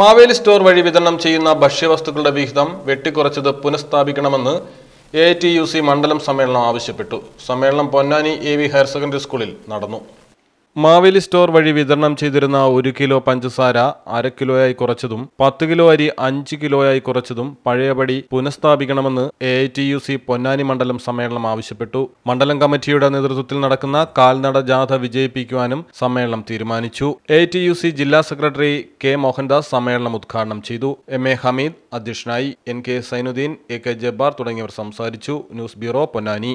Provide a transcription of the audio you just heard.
Maveli store വഴി വിതരണം ചെയ്യുന്ന ഭക്ഷ്യവസ്തുക്കളുടെ വിഹിതം വെട്ടിക്കുറച്ചത് പുനഃസ്ഥാപിക്കണമെന്ന് എ ടി യു സി മണ്ഡലം സമ്മേളനം ആവശ്യപ്പെട്ടു സമ്മേളനം Ponnani A V higher secondary സ്കൂളിൽ നടന്നു മാവേലി സ്റ്റോർ വഴി വിതരണം ചെയ്തിരുന്ന ഒരു കിലോ പഞ്ചസാര അര കിലോയായി കുറച്ചതും പത്ത് കിലോ അരി അഞ്ച് കിലോയായി കുറച്ചതും പഴയപടി പുനഃസ്ഥാപിക്കണമെന്ന് A I T U C Ponnani മണ്ഡലം സമ്മേളനം ആവശ്യപ്പെട്ടു മണ്ഡലം കമ്മിറ്റിയുടെ നേതൃത്വത്തിൽ നടക്കുന്ന കാൽനട ജാഥ വിജയിപ്പിക്കുവാനും സമ്മേളനം തീരുമാനിച്ചു എ ടി യു സി ജില്ലാ സെക്രട്ടറി കെ മോഹൻദാസ് സമ്മേളനം ഉദ്ഘാടനം ചെയ്തു എം എ ഹമീദ് അധ്യക്ഷനായി N K Zainuddin A K Jabbar തുടങ്ങിയവർ സംസാരിച്ചു ന്യൂസ് ബ്യൂറോ പൊന്നാനി